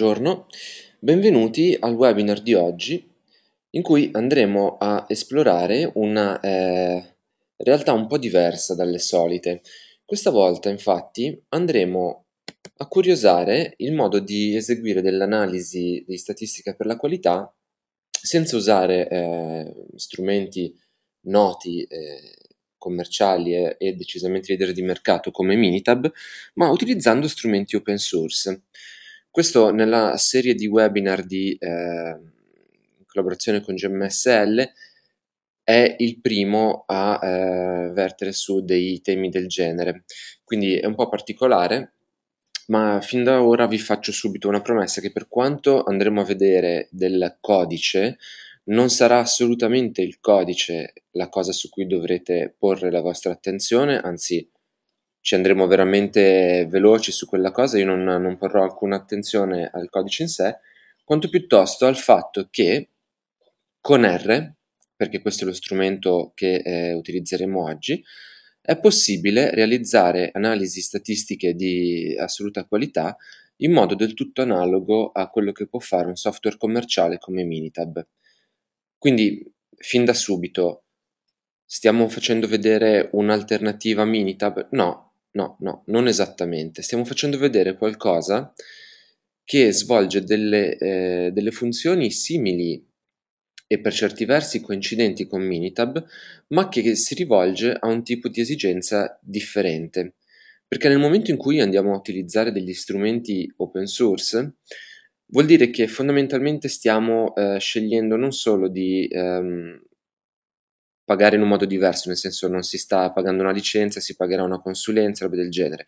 Buongiorno, benvenuti al webinar di oggi in cui andremo a esplorare una eh, realtà un po' diversa dalle solite. Questa volta infatti andremo a curiosare il modo di eseguire dell'analisi di statistica per la qualità senza usare eh, strumenti noti eh, commerciali e, eh, e, decisamente leader di mercato come Minitab, ma utilizzando strumenti open source. Questo nella serie di webinar di, eh, in collaborazione con GMSL è il primo a eh, vertere su dei temi del genere, quindi è un po' particolare, ma fin da ora vi faccio subito una promessa che per quanto andremo a vedere del codice, non sarà assolutamente il codice la cosa su cui dovrete porre la vostra attenzione, anzi ci andremo veramente veloci su quella cosa, io non, non porrò alcuna attenzione al codice in sé, quanto piuttosto al fatto che con R, perché questo è lo strumento che eh, utilizzeremo oggi, è possibile realizzare analisi statistiche di assoluta qualità in modo del tutto analogo a quello che può fare un software commerciale come Minitab. Quindi, fin da subito, stiamo facendo vedere un'alternativa a Minitab? No, No, no, non esattamente. Stiamo facendo vedere qualcosa che svolge delle, eh, delle funzioni simili e per certi versi coincidenti con Minitab, ma che si rivolge a un tipo di esigenza differente. Perché nel momento in cui andiamo a utilizzare degli strumenti open source, vuol dire che fondamentalmente stiamo eh, scegliendo non solo di ehm, pagare in un modo diverso, nel senso non si sta pagando una licenza, si pagherà una consulenza, roba del genere,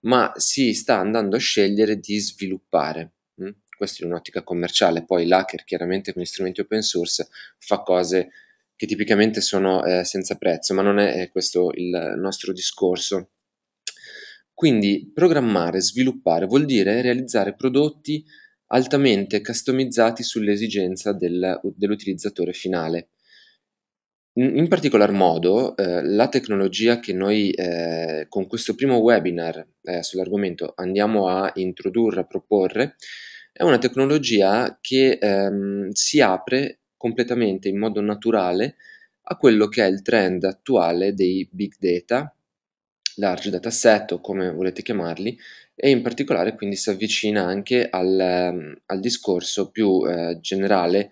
ma si sta andando a scegliere di sviluppare. Mm? Questo in un'ottica commerciale, poi l'hacker chiaramente con gli strumenti open source fa cose che tipicamente sono eh, senza prezzo, ma non è questo il nostro discorso. Quindi programmare, sviluppare vuol dire realizzare prodotti altamente customizzati sull'esigenza del, dell'utilizzatore finale in particolar modo, ehm, la tecnologia che noi, ehm, con questo primo webinar, ehm, sull'argomento andiamo a introdurre, a proporre, è una tecnologia che, ehm, si apre completamente in modo naturale a quello che è il trend attuale dei big data, large dataset o come volete chiamarli, e in particolare quindi si avvicina anche al ehm, al discorso più, ehm, generale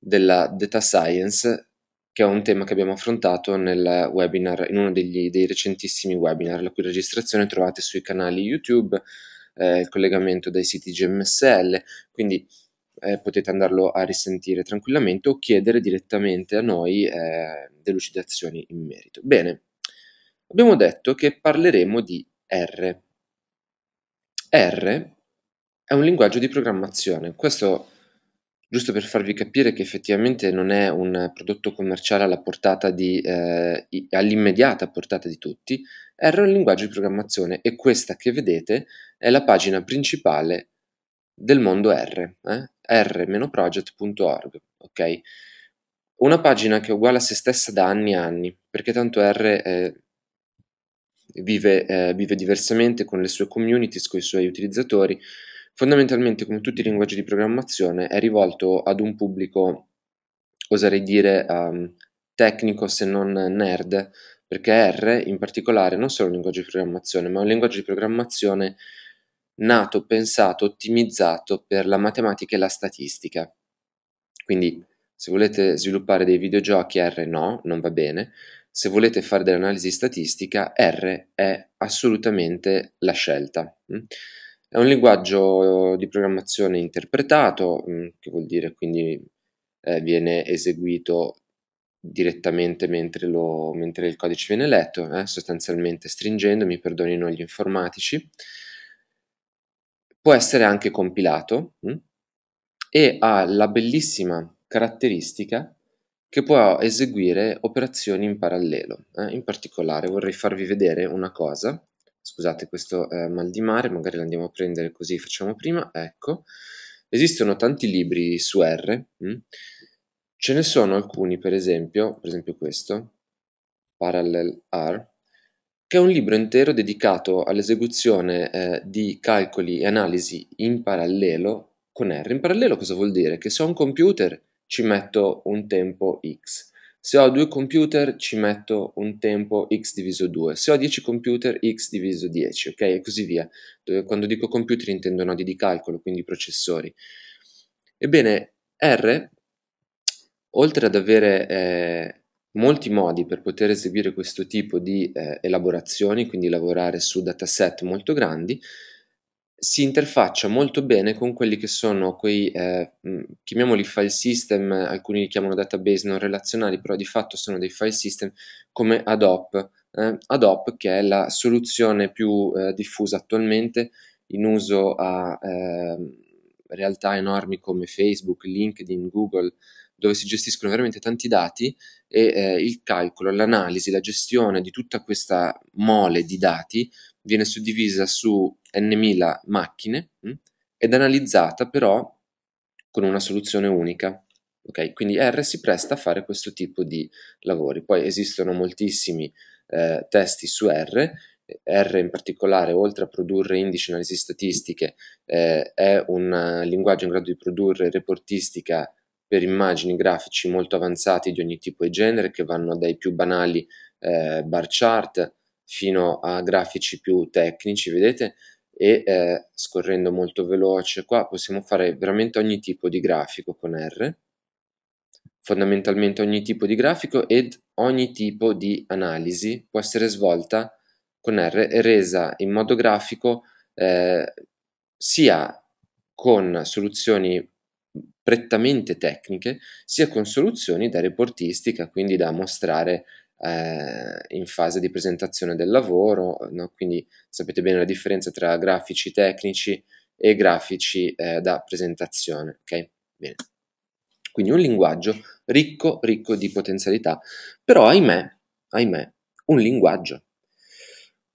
della data science che è un tema che abbiamo affrontato nel webinar, in uno degli, dei recentissimi webinar, la cui registrazione trovate sui canali YouTube, eh, il collegamento dai siti GMSL, quindi eh, potete andarlo a risentire tranquillamente o chiedere direttamente a noi eh, delucidazioni in merito. Bene, abbiamo detto che parleremo di R. R è un linguaggio di programmazione, questo giusto per farvi capire che effettivamente non è un prodotto commerciale alla portata di, eh, all'immediata portata di tutti, è un linguaggio di programmazione e questa che vedete è la pagina principale del mondo R, eh? r-project.org, ok? Una pagina che è uguale a se stessa da anni e anni, perché tanto R eh, vive, eh, vive diversamente con le sue communities, con i suoi utilizzatori, Fondamentalmente, come tutti i linguaggi di programmazione, è rivolto ad un pubblico, oserei dire, um, tecnico se non nerd, perché R in particolare non solo un linguaggio di programmazione, ma un linguaggio di programmazione nato, pensato, ottimizzato per la matematica e la statistica. Quindi se volete sviluppare dei videogiochi R no, non va bene. Se volete fare dell'analisi statistica, R è assolutamente la scelta. Mm. È un linguaggio eh, di programmazione interpretato, mm, che vuol dire quindi eh, viene eseguito direttamente mentre, lo, mentre, il codice viene letto, eh, sostanzialmente stringendo, mi perdonino gli informatici. Può essere anche compilato mh? Mm, e ha la bellissima caratteristica che può eseguire operazioni in parallelo. Eh? In particolare vorrei farvi vedere una cosa Scusate, questo è eh, mal di mare, magari lo andiamo a prendere così facciamo prima. Ecco, esistono tanti libri su R, mh? Mm? ce ne sono alcuni, per esempio, per esempio questo, Parallel R, che è un libro intero dedicato all'esecuzione eh, di calcoli e analisi in parallelo con R. In parallelo cosa vuol dire? Che se ho un computer ci metto un tempo X se ho due computer ci metto un tempo x diviso 2, se ho 10 computer x diviso 10, ok? E così via. Dove, quando dico computer intendo nodi di calcolo, quindi processori. Ebbene, R, oltre ad avere eh, molti modi per poter eseguire questo tipo di eh, elaborazioni, quindi lavorare su dataset molto grandi, si interfaccia molto bene con quelli che sono quei, eh, mm, chiamiamoli file system, alcuni li chiamano database non relazionali, però di fatto sono dei file system come ADOP. Eh, ADOP che è la soluzione più eh, diffusa attualmente in uso a ehm, realtà enormi come Facebook, LinkedIn, Google, dove si gestiscono veramente tanti dati e eh, il calcolo, l'analisi, la gestione di tutta questa mole di dati viene suddivisa su n.000 macchine mh, mm, ed analizzata però con una soluzione unica. Okay? Quindi R si presta a fare questo tipo di lavori. Poi esistono moltissimi eh, testi su R R in particolare, oltre a produrre indici analisi statistiche, eh, è un eh, linguaggio in grado di produrre reportistica per immagini grafici molto avanzati di ogni tipo e genere, che vanno dai più banali eh, bar chart fino a grafici più tecnici, vedete? E eh, scorrendo molto veloce qua possiamo fare veramente ogni tipo di grafico con R, fondamentalmente ogni tipo di grafico ed ogni tipo di analisi può essere svolta con R e resa in modo grafico eh, sia con soluzioni prettamente tecniche, sia con soluzioni da reportistica, quindi da mostrare eh, in fase di presentazione del lavoro, no? quindi sapete bene la differenza tra grafici tecnici e grafici eh, da presentazione. Okay? Bene. Quindi un linguaggio ricco, ricco di potenzialità, però ahimè, ahimè, un linguaggio.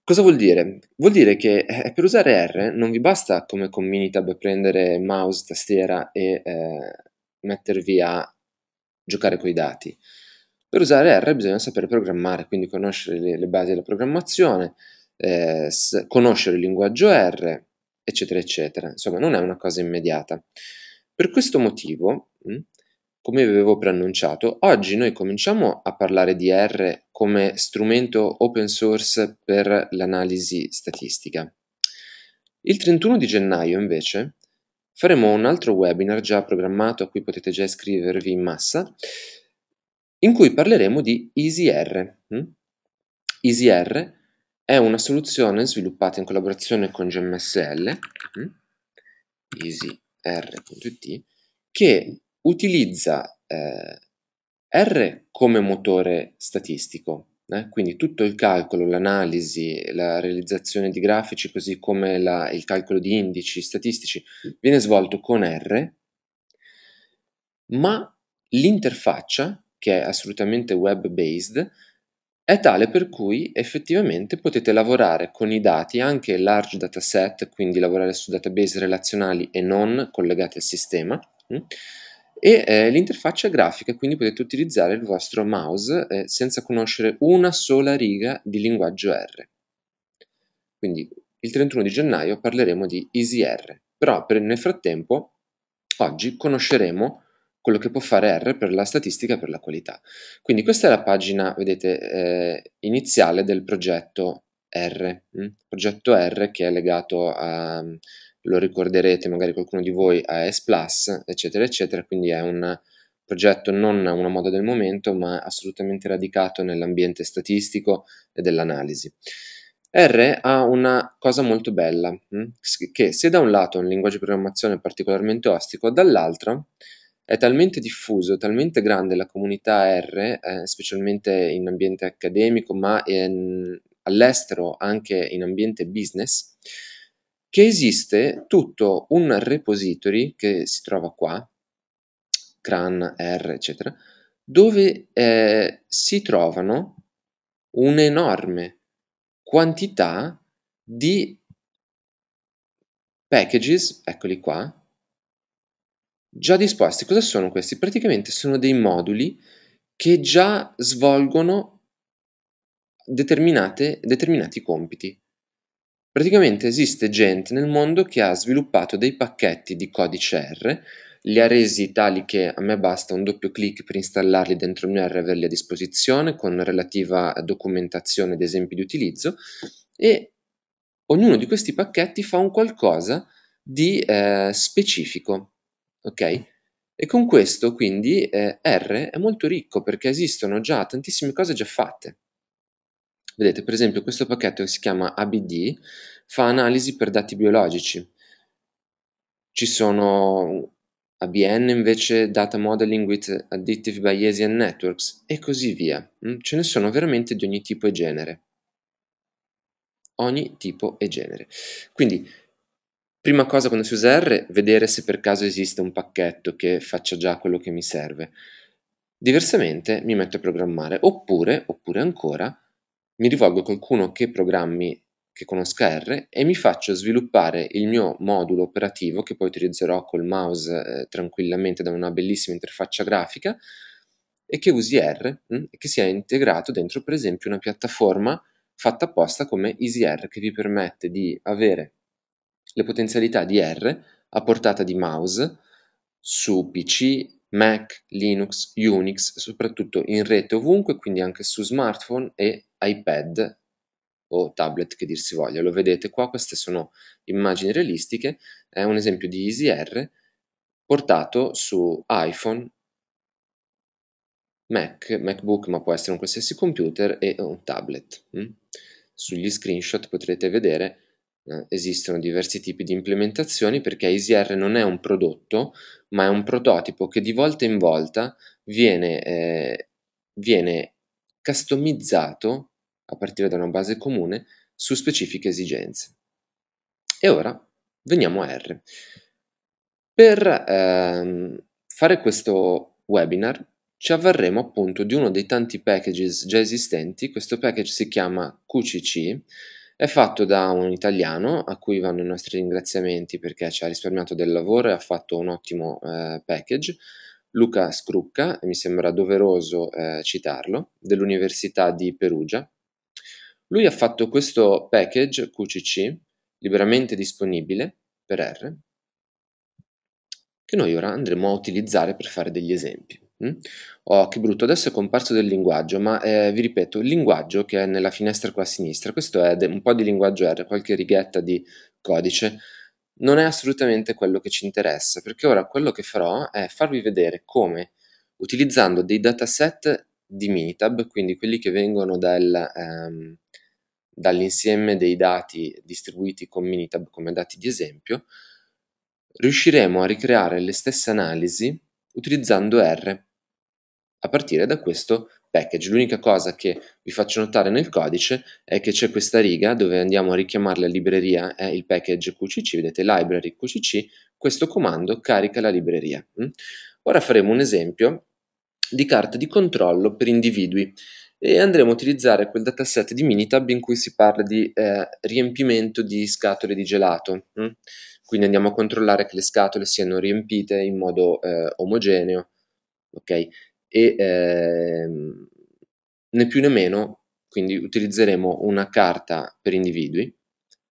Cosa vuol dire? Vuol dire che eh, per usare R non vi basta come con Minitab prendere mouse, tastiera e eh, mettervi a giocare con i dati. Per usare R bisogna sapere programmare, quindi conoscere le, le basi della programmazione, eh, conoscere il linguaggio R, eccetera, eccetera. Insomma, non è una cosa immediata. Per questo motivo, mh, hm, come vi avevo preannunciato, oggi noi cominciamo a parlare di R come strumento open source per l'analisi statistica. Il 31 di gennaio, invece, faremo un altro webinar già programmato a cui potete già iscrivervi in massa, in cui parleremo di EasyR. Hm? EasyR è una soluzione sviluppata in collaborazione con GMSL, hm? easyr.it, che utilizza eh, R come motore statistico, eh? quindi tutto il calcolo, l'analisi, la realizzazione di grafici, così come la, il calcolo di indici statistici, viene svolto con R, ma l'interfaccia, che è assolutamente web-based, è tale per cui effettivamente potete lavorare con i dati, anche large dataset, quindi lavorare su database relazionali e non collegati al sistema, hm? e eh, l'interfaccia grafica, quindi potete utilizzare il vostro mouse eh, senza conoscere una sola riga di linguaggio R. Quindi il 31 di gennaio parleremo di EasyR, però per, nel frattempo oggi conosceremo quello che può fare R per la statistica e per la qualità. Quindi questa è la pagina, vedete, eh, iniziale del progetto R, hm? progetto R che è legato a lo ricorderete magari qualcuno di voi a S Plus, eccetera, eccetera, quindi è un progetto non una moda del momento, ma assolutamente radicato nell'ambiente statistico e dell'analisi. R ha una cosa molto bella, mm, che se da un lato è un linguaggio di programmazione particolarmente ostico, dall'altro è talmente diffuso, talmente grande la comunità R, eh, specialmente in ambiente accademico, ma in, ehm, all'estero anche in ambiente business, che esiste tutto un repository che si trova qua, CRAN, R, eccetera, dove eh, si trovano un'enorme quantità di packages, eccoli qua, già disposti. Cosa sono questi? Praticamente sono dei moduli che già svolgono determinati compiti. Praticamente esiste gente nel mondo che ha sviluppato dei pacchetti di codice R, li ha resi tali che a me basta un doppio clic per installarli dentro il mio R e averli a disposizione con relativa documentazione ed esempi di utilizzo e ognuno di questi pacchetti fa un qualcosa di eh, specifico, ok? E con questo quindi eh, R è molto ricco perché esistono già tantissime cose già fatte. Vedete, per esempio, questo pacchetto che si chiama ABD fa analisi per dati biologici. Ci sono ABN invece Data Modeling with Additive Bayesian Networks e così via. Mm, ce ne sono veramente di ogni tipo e genere. Ogni tipo e genere. Quindi, prima cosa quando si usa R, vedere se per caso esiste un pacchetto che faccia già quello che mi serve. Diversamente mi metto a programmare, oppure, oppure ancora, mi rivolgo a qualcuno che programmi che conosca R e mi faccio sviluppare il mio modulo operativo che poi utilizzerò col mouse eh, tranquillamente da una bellissima interfaccia grafica e che usi R mm, e che sia integrato dentro per esempio una piattaforma fatta apposta come EasyR che vi permette di avere le potenzialità di R a portata di mouse su PC, Mac, Linux, Unix, soprattutto in rete ovunque, quindi anche su smartphone e iPad o tablet che dir si voglia. Lo vedete qua, queste sono immagini realistiche, è un esempio di EasyR portato su iPhone, Mac, MacBook, ma può essere un qualsiasi computer e un tablet. Mm. Sugli screenshot potrete vedere eh, esistono diversi tipi di implementazioni perché EasyR non è un prodotto, ma è un prototipo che di volta in volta viene, eh, viene customizzato a partire da una base comune su specifiche esigenze. E ora veniamo a R. Per ehm, fare questo webinar ci avverremo appunto di uno dei tanti packages già esistenti, questo package si chiama QCC è fatto da un italiano a cui vanno i nostri ringraziamenti perché ci ha risparmiato del lavoro e ha fatto un ottimo eh, package. Luca Scrucca, mi sembra doveroso eh, citarlo, dell'Università di Perugia. Lui ha fatto questo package QCC liberamente disponibile per R che noi ora andremo a utilizzare per fare degli esempi. Mm? Oh, che brutto, adesso è comparso del linguaggio, ma eh, vi ripeto, il linguaggio che è nella finestra qua a sinistra, questo è un po' di linguaggio R, qualche righetta di codice, non è assolutamente quello che ci interessa, perché ora quello che farò è farvi vedere come, utilizzando dei dataset di Minitab, quindi quelli che vengono dal, ehm, dall'insieme dei dati distribuiti con Minitab come dati di esempio, riusciremo a ricreare le stesse analisi utilizzando R a partire da questo package. L'unica cosa che vi faccio notare nel codice è che c'è questa riga dove andiamo a richiamare la libreria, è il package QCC, vedete library QCC, questo comando carica la libreria. Mm? Ora faremo un esempio di carta di controllo per individui e andremo a utilizzare quel dataset di Minitab in cui si parla di eh, riempimento di scatole di gelato. Mm? Quindi andiamo a controllare che le scatole siano riempite in modo eh, omogeneo. Okay? e ehm, né più né meno, quindi utilizzeremo una carta per individui.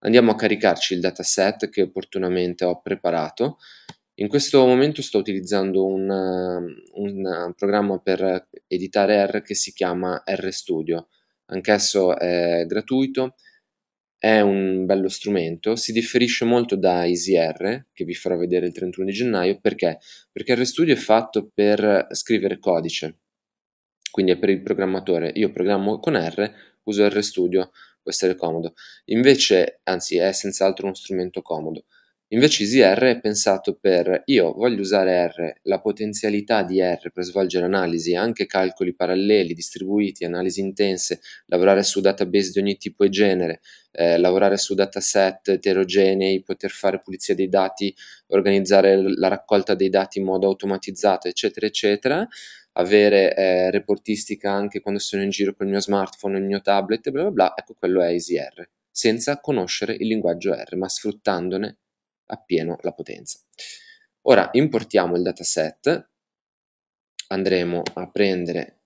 Andiamo a caricarci il dataset che opportunamente ho preparato. In questo momento sto utilizzando un, un programma per editare R che si chiama RStudio. Anch'esso è gratuito è un bello strumento, si differisce molto da EasyR, che vi farò vedere il 31 di gennaio, perché? Perché RStudio è fatto per scrivere codice, quindi è per il programmatore. Io programmo con R, uso RStudio, può essere comodo. Invece, anzi, è senz'altro uno strumento comodo. Invece EasyR è pensato per io voglio usare R, la potenzialità di R per svolgere analisi, anche calcoli paralleli, distribuiti, analisi intense, lavorare su database di ogni tipo e genere, eh, lavorare su dataset eterogenei, poter fare pulizia dei dati, organizzare la raccolta dei dati in modo automatizzato, eccetera, eccetera avere eh, reportistica anche quando sono in giro con il mio smartphone, il mio tablet, bla bla bla, ecco quello è EasyR, senza conoscere il linguaggio R, ma sfruttandone appieno la potenza. Ora importiamo il dataset, andremo a prendere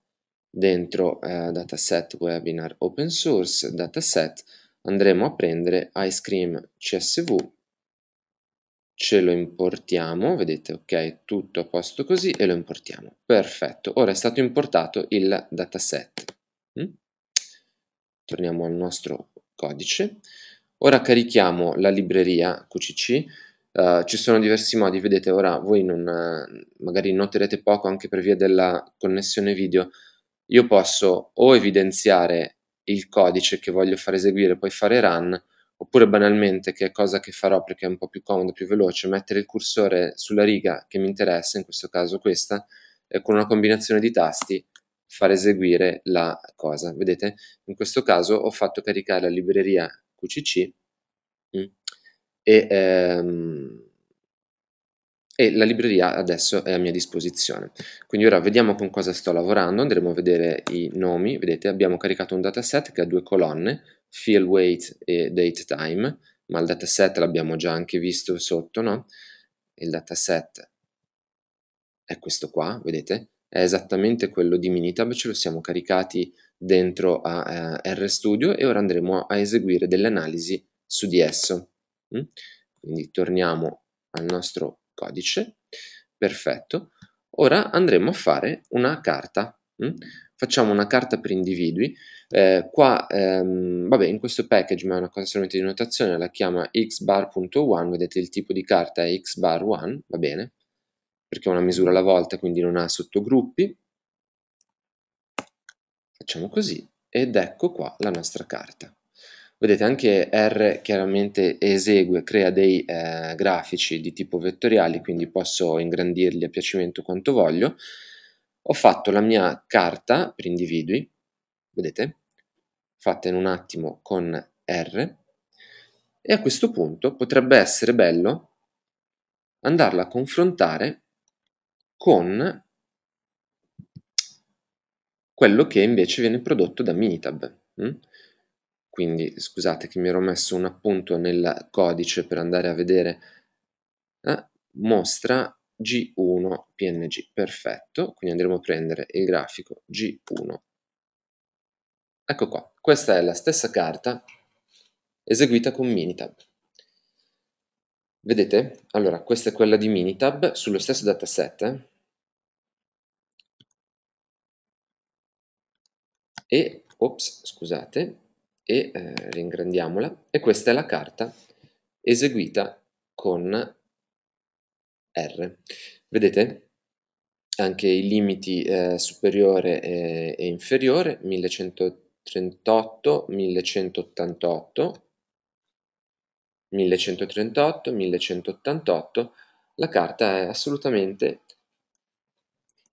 dentro eh, dataset webinar open source dataset, andremo a prendere ice cream csv, ce lo importiamo, vedete ok, tutto a posto così e lo importiamo, perfetto, ora è stato importato il dataset. Mm? Torniamo al nostro codice Ora carichiamo la libreria QCC, uh, eh, ci sono diversi modi, vedete ora voi non, eh, magari noterete poco anche per via della connessione video, io posso o evidenziare il codice che voglio far eseguire poi fare run, oppure banalmente, che è cosa che farò perché è un po' più comodo, più veloce, mettere il cursore sulla riga che mi interessa, in questo caso questa, e con una combinazione di tasti far eseguire la cosa. Vedete? In questo caso ho fatto caricare la libreria QCC mm, e, ehm, e la libreria adesso è a mia disposizione. Quindi ora vediamo con cosa sto lavorando, andremo a vedere i nomi, vedete abbiamo caricato un dataset che ha due colonne, fill weight e date time, ma il dataset l'abbiamo già anche visto sotto, no? Il dataset è questo qua, vedete? È esattamente quello di Minitab, ce lo siamo caricati dentro a eh, RStudio e ora andremo a eseguire delle analisi su di esso. Mm? Quindi torniamo al nostro codice, perfetto. Ora andremo a fare una carta. Mm? Facciamo una carta per individui. Eh, qua, ehm, vabbè, in questo package, ma è una cosa solamente di notazione, la chiama xbar.1, vedete il tipo di carta è xbar1, va bene, perché è una misura alla volta, quindi non ha sottogruppi facciamo così ed ecco qua la nostra carta. Vedete anche R chiaramente esegue, crea dei eh, grafici di tipo vettoriali, quindi posso ingrandirli a piacimento quanto voglio. Ho fatto la mia carta per individui, vedete, fatta in un attimo con R, e a questo punto potrebbe essere bello andarla a confrontare con quello che invece viene prodotto da Minitab. Mm? Quindi scusate che mi ero messo un appunto nel codice per andare a vedere eh, mostra G1 PNG, perfetto, quindi andremo a prendere il grafico G1. Ecco qua, questa è la stessa carta eseguita con Minitab. Vedete? Allora, questa è quella di Minitab sullo stesso dataset, eh? e, ops, scusate, e eh, ringrandiamola e questa è la carta eseguita con R. Vedete? Anche i limiti eh, superiore e, e inferiore, 1138, 1188, 1138, 1188, la carta è assolutamente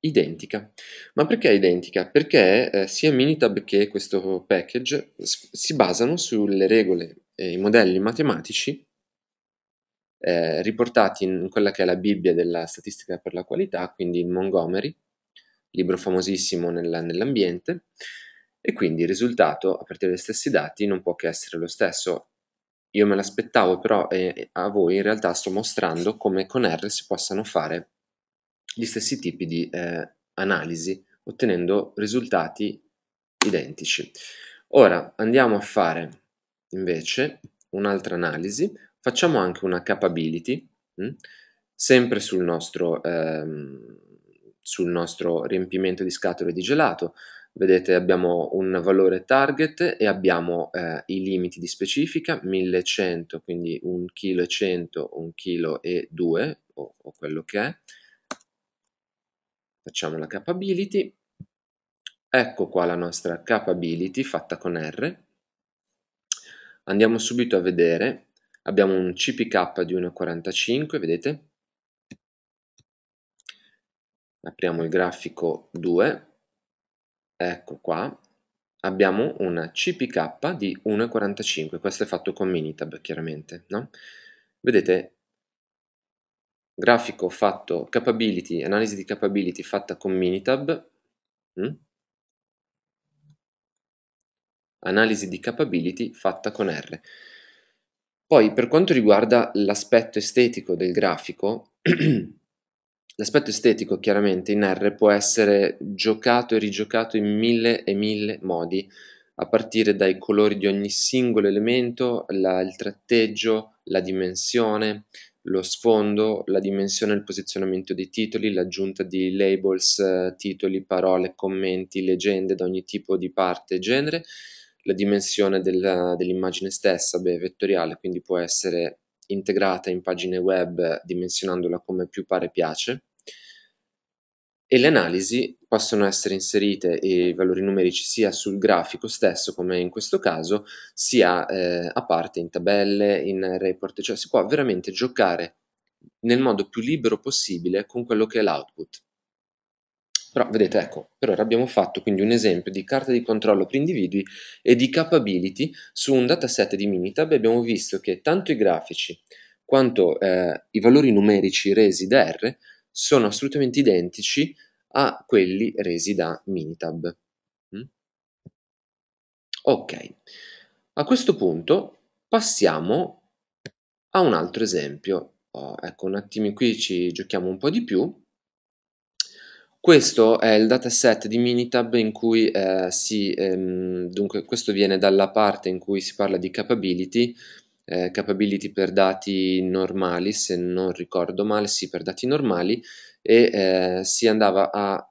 identica. Ma perché identica? Perché eh, sia Minitab che questo package si basano sulle regole e i modelli matematici eh, riportati in quella che è la Bibbia della statistica per la qualità, quindi in Montgomery, libro famosissimo nella, nell'ambiente, e quindi il risultato a partire dai stessi dati non può che essere lo stesso. Io me l'aspettavo però e eh, a voi in realtà sto mostrando come con R si possano fare gli stessi tipi di eh, analisi ottenendo risultati identici. Ora andiamo a fare invece un'altra analisi, facciamo anche una capability, mh? Mm, sempre sul nostro, ehm, sul nostro riempimento di scatole di gelato, vedete abbiamo un valore target e abbiamo eh, i limiti di specifica 1100 quindi 1 kg 100 1 kg e 2 o, o quello che è Facciamo la capability. Ecco qua la nostra capability fatta con R. Andiamo subito a vedere. Abbiamo un CPK di 1,45, vedete? Apriamo il grafico 2. Ecco qua. Abbiamo una CPK di 1,45. Questo è fatto con Minitab, chiaramente, no? Vedete, grafico fatto capability, analisi di capability fatta con Minitab, mm? analisi di capability fatta con R. Poi per quanto riguarda l'aspetto estetico del grafico, l'aspetto estetico chiaramente in R può essere giocato e rigiocato in mille e mille modi, a partire dai colori di ogni singolo elemento, la, il tratteggio, la dimensione, lo sfondo, la dimensione e il posizionamento dei titoli, l'aggiunta di labels, eh, titoli, parole, commenti, leggende da ogni tipo di parte e genere, la dimensione della, dell'immagine stessa, beh, vettoriale, quindi può essere integrata in pagine web dimensionandola come più pare piace, e le analisi possono essere inserite e i valori numerici sia sul grafico stesso, come in questo caso, sia eh, a parte in tabelle, in report, cioè si può veramente giocare nel modo più libero possibile con quello che è l'output. Però vedete, ecco, per ora abbiamo fatto quindi un esempio di carta di controllo per individui e di capability su un dataset di Minitab e abbiamo visto che tanto i grafici quanto eh, i valori numerici resi da R sono assolutamente identici a quelli resi da Minitab. Mm? Ok, a questo punto passiamo a un altro esempio. Oh, ecco, un attimo qui ci giochiamo un po' di più. Questo è il dataset di Minitab in cui eh, si, ehm, dunque questo viene dalla parte in cui si parla di capability, eh, capability per dati normali, se non ricordo male, sì, per dati normali, e eh, si andava a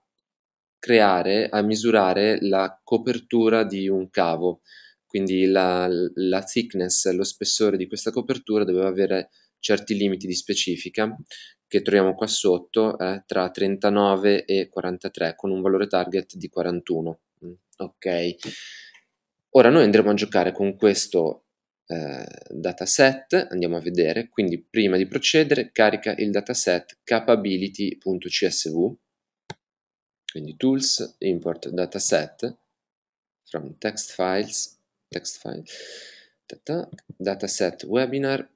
creare, a misurare la copertura di un cavo, quindi la, la thickness, lo spessore di questa copertura doveva avere certi limiti di specifica che troviamo qua sotto eh, tra 39 e 43 con un valore target di 41 mm, ok ora noi andremo a giocare con questo eh, dataset, andiamo a vedere, quindi prima di procedere carica il dataset capability.csv, quindi tools, import dataset, from text files, text file, tata, dataset webinar,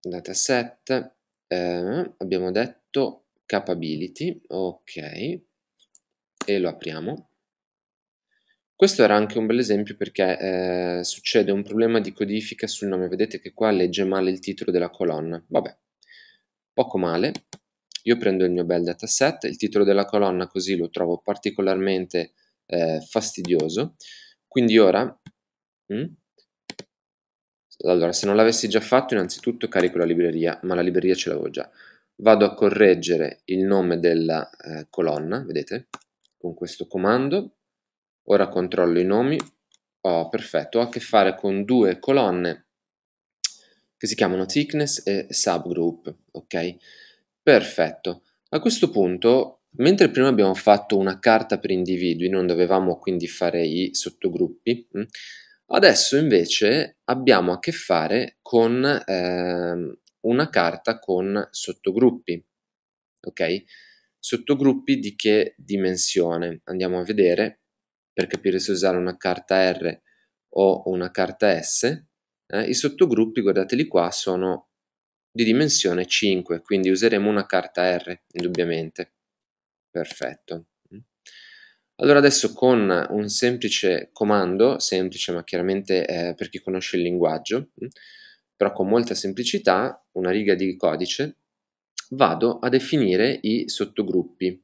dataset, eh, abbiamo detto capability, ok, e lo apriamo, questo era anche un bel esempio perché eh, succede un problema di codifica sul nome, vedete che qua legge male il titolo della colonna, vabbè, poco male, io prendo il mio bel dataset, il titolo della colonna così lo trovo particolarmente eh, fastidioso, quindi ora, mh, mm? allora se non l'avessi già fatto innanzitutto carico la libreria, ma la libreria ce l'avevo già, vado a correggere il nome della eh, colonna, vedete, con questo comando, Ora controllo i nomi. Oh, perfetto, ho a che fare con due colonne che si chiamano thickness e subgroup, ok? Perfetto. A questo punto, mentre prima abbiamo fatto una carta per individui, non dovevamo quindi fare i sottogruppi, mm, adesso invece abbiamo a che fare con eh, una carta con sottogruppi, ok? Sottogruppi di che dimensione? Andiamo a vedere per capire se usare una carta R o una carta S. Eh, I sottogruppi, guardateli qua, sono di dimensione 5, quindi useremo una carta R, indubbiamente. Perfetto. Allora adesso con un semplice comando, semplice ma chiaramente eh, per chi conosce il linguaggio, mm, però con molta semplicità, una riga di codice, vado a definire i sottogruppi.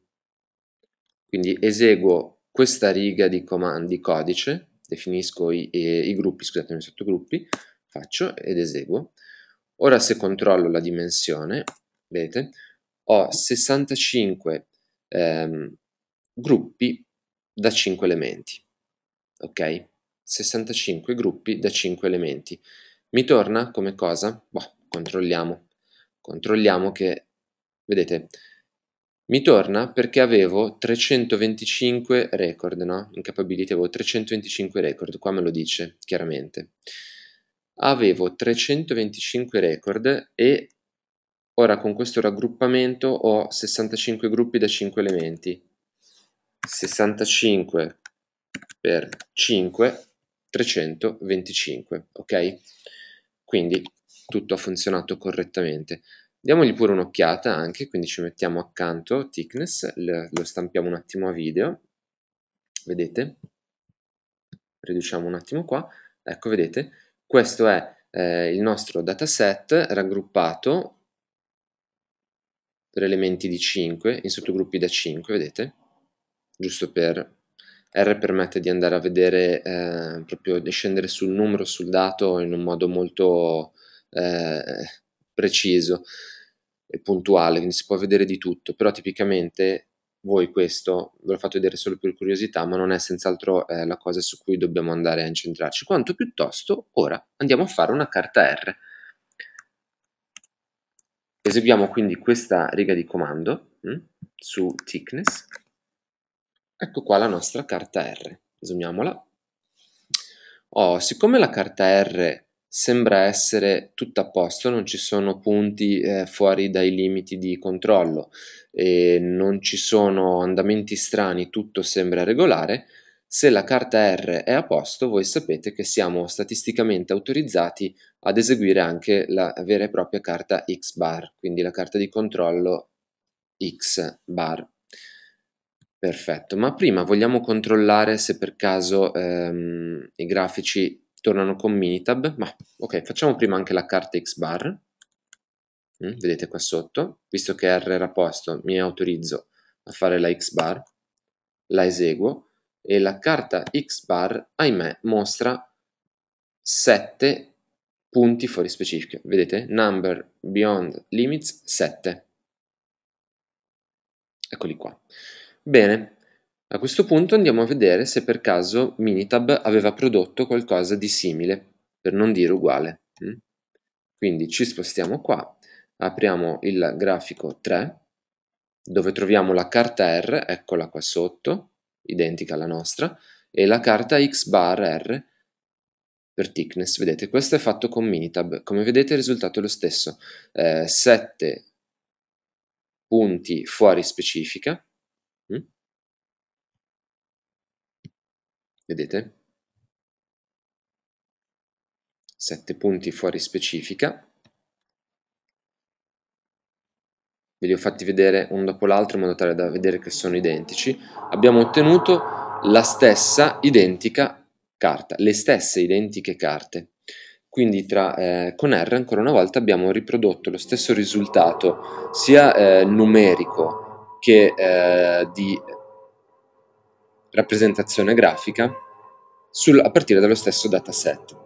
Quindi eseguo questa riga di, comandi, codice, definisco i, i, i gruppi, scusatemi, i sottogruppi, faccio ed eseguo. Ora se controllo la dimensione, vedete, ho 65 ehm, gruppi da 5 elementi, ok? 65 gruppi da 5 elementi. Mi torna come cosa? Boh, controlliamo. Controlliamo che, vedete, mi torna perché avevo 325 record, no? In capability avevo 325 record, qua me lo dice chiaramente. Avevo 325 record e ora con questo raggruppamento ho 65 gruppi da 5 elementi. 65 per 5, 325, ok? Quindi tutto ha funzionato correttamente. Diamogli pure un'occhiata anche, quindi ci mettiamo accanto thickness, lo stampiamo un attimo a video, vedete? Riduciamo un attimo qua, ecco vedete, questo è eh, il nostro dataset raggruppato per elementi di 5, in sottogruppi da 5, vedete? Giusto per... R permette di andare a vedere, eh, proprio di scendere sul numero, sul dato in un modo molto eh, preciso puntuale, quindi si può vedere di tutto, però tipicamente voi questo ve lo fate vedere solo per curiosità, ma non è senz'altro eh, la cosa su cui dobbiamo andare a incentrarci, quanto piuttosto ora andiamo a fare una carta R. Eseguiamo quindi questa riga di comando mh, mm, su thickness, ecco qua la nostra carta R, zoomiamola. Oh, siccome la carta R sembra essere tutto a posto, non ci sono punti eh, fuori dai limiti di controllo, non ci sono andamenti strani, tutto sembra regolare. Se la carta R è a posto, voi sapete che siamo statisticamente autorizzati ad eseguire anche la vera e propria carta X bar, quindi la carta di controllo X bar. Perfetto, ma prima vogliamo controllare se per caso ehm, i grafici tornano con Minitab, ma ok, facciamo prima anche la carta xbar, mm, vedete qua sotto, visto che R era posto mi autorizzo a fare la X-bar, la eseguo, e la carta X-bar, ahimè, mostra 7 punti fuori specifico, vedete? Number beyond limits 7. Eccoli qua. Bene, a questo punto andiamo a vedere se per caso Minitab aveva prodotto qualcosa di simile, per non dire uguale. Mm? Quindi ci spostiamo qua, apriamo il grafico 3, dove troviamo la carta R, eccola qua sotto, identica alla nostra, e la carta X bar R per thickness. Vedete, questo è fatto con Minitab. Come vedete il risultato è lo stesso. Eh, 7 punti fuori specifica, mh? Mm? vedete? 7 punti fuori specifica ve li ho fatti vedere uno dopo l'altro in modo tale da vedere che sono identici abbiamo ottenuto la stessa identica carta le stesse identiche carte quindi tra, eh, con R ancora una volta abbiamo riprodotto lo stesso risultato sia eh, numerico che eh, di rappresentazione grafica sul, a partire dallo stesso dataset.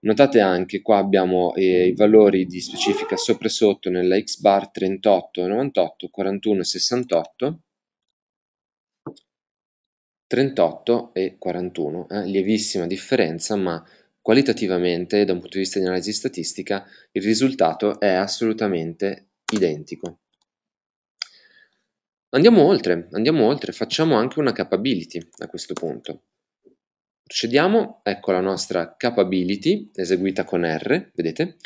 Notate anche qua abbiamo eh, i valori di specifica sopra e sotto nella xbar 38, 98, 41 e 68, 38 e 41, eh, lievissima differenza ma qualitativamente da un punto di vista di analisi statistica il risultato è assolutamente identico. Andiamo oltre, andiamo oltre, facciamo anche una capability a questo punto. Procediamo, ecco la nostra capability eseguita con R, vedete?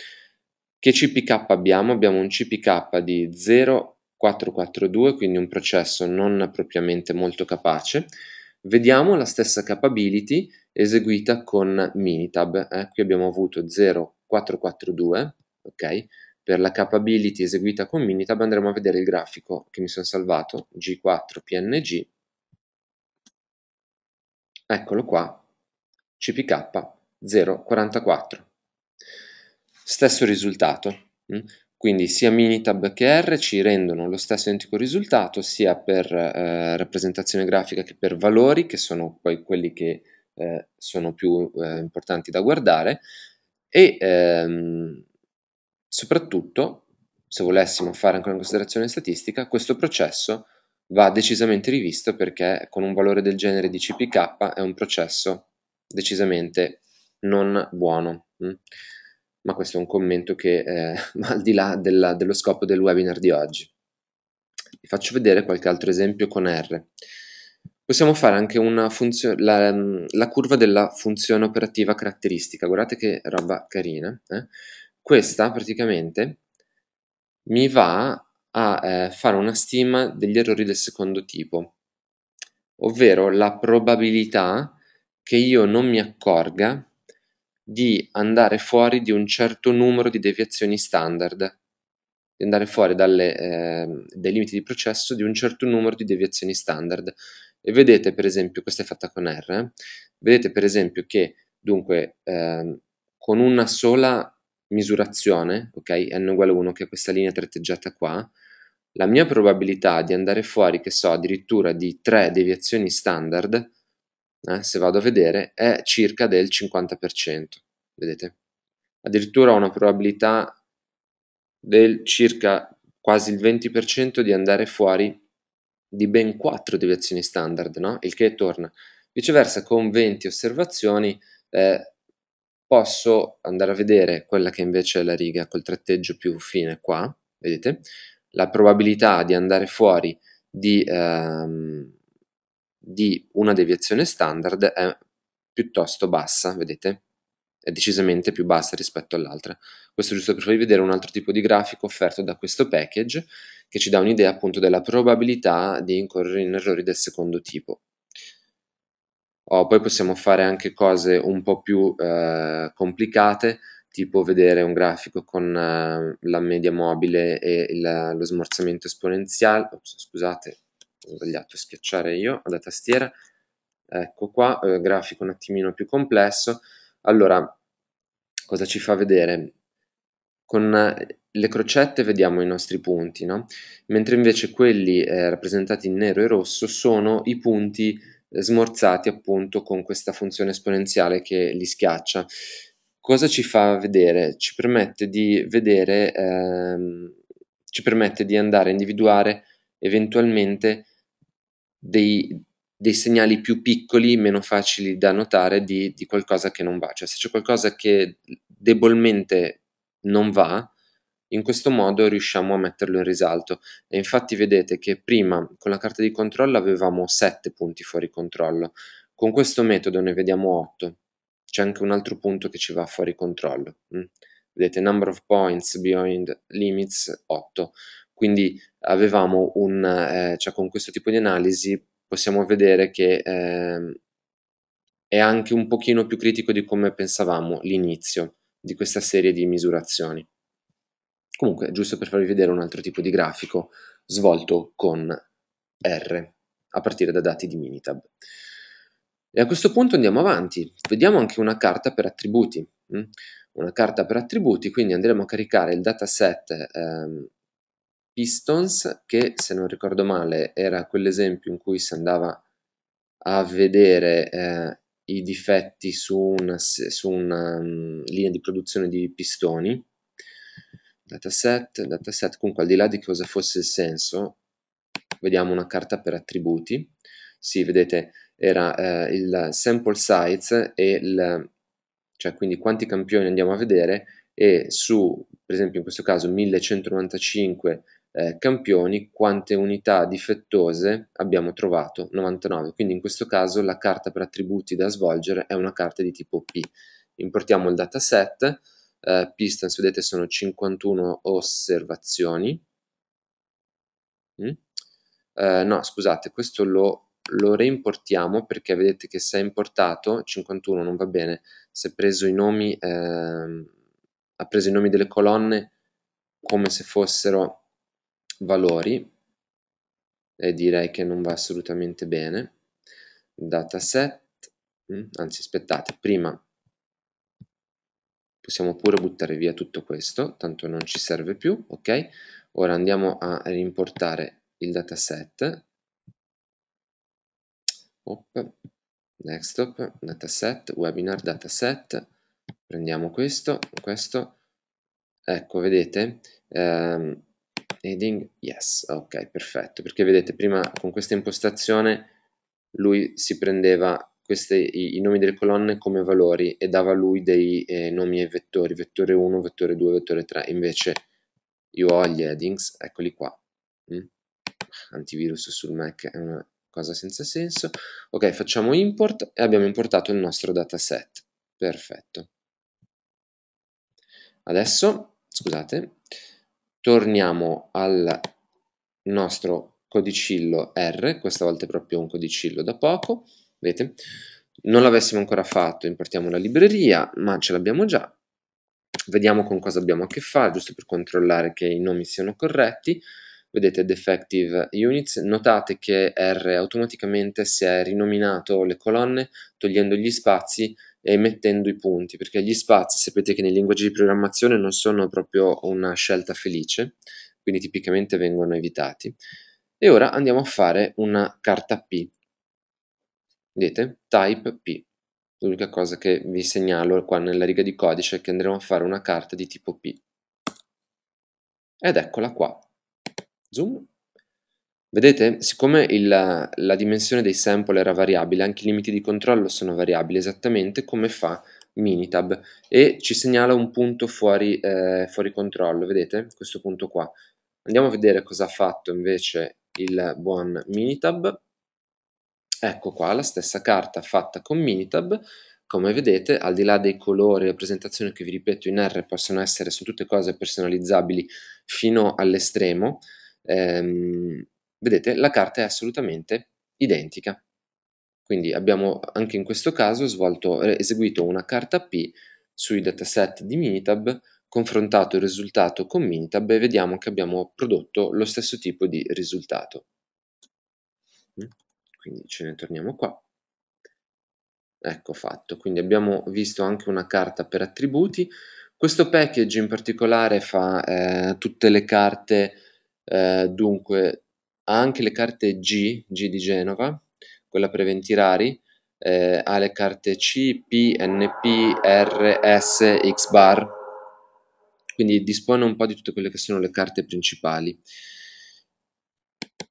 Che CPK abbiamo? Abbiamo un CPK di 0442, quindi un processo non propriamente molto capace. Vediamo la stessa capability eseguita con Minitab. Eh? Qui abbiamo avuto 0442, ok? per la capability eseguita con Minitab andremo a vedere il grafico che mi sono salvato, G4 PNG, eccolo qua, CPK 044. Stesso risultato, mm? quindi sia Minitab che R ci rendono lo stesso identico risultato sia per eh, rappresentazione grafica che per valori, che sono poi quelli che eh, sono più eh, importanti da guardare, e ehm, Soprattutto, se volessimo fare ancora una considerazione statistica, questo processo va decisamente rivisto perché con un valore del genere di CPK è un processo decisamente non buono. Mm? Ma questo è un commento che eh, va al di là della, dello scopo del webinar di oggi. Vi faccio vedere qualche altro esempio con R. Possiamo fare anche la, la, curva della funzione operativa caratteristica. Guardate che roba carina. Eh? questa praticamente mi va a eh, fare una stima degli errori del secondo tipo, ovvero la probabilità che io non mi accorga di andare fuori di un certo numero di deviazioni standard, di andare fuori dalle, eh, dai limiti di processo di un certo numero di deviazioni standard. E vedete per esempio, questa è fatta con R, eh? vedete per esempio che dunque eh, con una sola misurazione, ok, n uguale 1, che è questa linea tratteggiata qua, la mia probabilità di andare fuori, che so, addirittura di 3 deviazioni standard, eh, se vado a vedere, è circa del 50%, vedete? Addirittura ho una probabilità del circa quasi il 20% di andare fuori di ben 4 deviazioni standard, no? il che torna. Viceversa, con 20 osservazioni eh, posso andare a vedere quella che invece è la riga col tratteggio più fine qua, vedete? La probabilità di andare fuori di, ehm, di una deviazione standard è piuttosto bassa, vedete? È decisamente più bassa rispetto all'altra. Questo è giusto per farvi vedere un altro tipo di grafico offerto da questo package che ci dà un'idea appunto della probabilità di incorrere in errori del secondo tipo. Oh, poi possiamo fare anche cose un po' più eh, complicate, tipo vedere un grafico con eh, la media mobile e il, lo smorzamento esponenziale. Ops, scusate, ho sbagliato a schiacciare io alla tastiera. Ecco qua, eh, grafico un attimino più complesso. Allora, cosa ci fa vedere? Con eh, le crocette vediamo i nostri punti, no? Mentre invece quelli eh, rappresentati in nero e rosso sono i punti smorzati appunto con questa funzione esponenziale che li schiaccia. Cosa ci fa vedere? Ci permette di vedere, ehm, ci permette di andare a individuare eventualmente dei, dei segnali più piccoli, meno facili da notare di, di, qualcosa che non va. Cioè se c'è qualcosa che debolmente non va, in questo modo riusciamo a metterlo in risalto e infatti vedete che prima con la carta di controllo avevamo 7 punti fuori controllo, con questo metodo ne vediamo 8, c'è anche un altro punto che ci va fuori controllo. Mm. Vedete, number of points beyond limits 8, quindi avevamo un, eh, cioè con questo tipo di analisi possiamo vedere che eh, è anche un pochino più critico di come pensavamo l'inizio di questa serie di misurazioni. Comunque, giusto per farvi vedere un altro tipo di grafico svolto con R, a partire da dati di Minitab. E a questo punto andiamo avanti, vediamo anche una carta per attributi. Mm? Una carta per attributi, quindi andremo a caricare il dataset ehm, Pistons, che se non ricordo male era quell'esempio in cui si andava a vedere eh, i difetti su una, su una um, linea di produzione di pistoni, dataset, dataset, comunque al di là di cosa fosse il senso, vediamo una carta per attributi, sì, vedete, era eh, il sample size e il, cioè quindi quanti campioni andiamo a vedere e su, per esempio in questo caso 1195 eh, campioni, quante unità difettose abbiamo trovato? 99. Quindi in questo caso la carta per attributi da svolgere è una carta di tipo P. Importiamo il dataset, eh, Pistons, vedete, sono 51 osservazioni. Mm? Eh, no, scusate, questo lo, lo reimportiamo perché vedete che se è importato 51 non va bene, se preso i nomi, eh, ha preso i nomi delle colonne come se fossero valori e direi che non va assolutamente bene. Dataset, mm? anzi aspettate, prima possiamo pure buttare via tutto questo, tanto non ci serve più, ok? Ora andiamo a rimportare il dataset, Op, desktop, dataset, webinar, dataset, prendiamo questo, questo, ecco vedete, ehm, heading, yes, ok perfetto, perché vedete prima con questa impostazione lui si prendeva queste, i, i, nomi delle colonne come valori e dava lui dei eh, nomi ai vettori, vettore 1, vettore 2, vettore 3, invece io ho gli headings, eccoli qua, mm? antivirus sul Mac è una cosa senza senso, ok facciamo import e abbiamo importato il nostro dataset, perfetto. Adesso, scusate, torniamo al nostro codicillo R, questa volta è proprio un codicillo da poco, vedete? Non l'avessimo ancora fatto, importiamo la libreria, ma ce l'abbiamo già. Vediamo con cosa abbiamo a che fare, giusto per controllare che i nomi siano corretti. Vedete Defective Units, notate che R automaticamente si è rinominato le colonne togliendo gli spazi e mettendo i punti, perché gli spazi sapete che nei linguaggi di programmazione non sono proprio una scelta felice, quindi tipicamente vengono evitati. E ora andiamo a fare una carta P vedete type p l'unica cosa che vi segnalo qua nella riga di codice è che andremo a fare una carta di tipo p ed eccola qua zoom Vedete, siccome il, la dimensione dei sample era variabile, anche i limiti di controllo sono variabili, esattamente come fa Minitab, e ci segnala un punto fuori, eh, fuori controllo, vedete? Questo punto qua. Andiamo a vedere cosa ha fatto invece il buon Minitab. Ecco qua la stessa carta fatta con Minitab, come vedete al di là dei colori e le presentazioni che vi ripeto in R possono essere su tutte cose personalizzabili fino all'estremo, ehm, vedete la carta è assolutamente identica. Quindi abbiamo anche in questo caso svolto, eh, eseguito una carta P sui dataset di Minitab, confrontato il risultato con Minitab e vediamo che abbiamo prodotto lo stesso tipo di risultato. Mm quindi ce ne torniamo qua ecco fatto quindi abbiamo visto anche una carta per attributi questo package in particolare fa eh, tutte le carte eh, dunque ha anche le carte G G di Genova quella per eventi rari eh, ha le carte C, P, N, P, R, S, X bar quindi dispone un po' di tutte quelle che sono le carte principali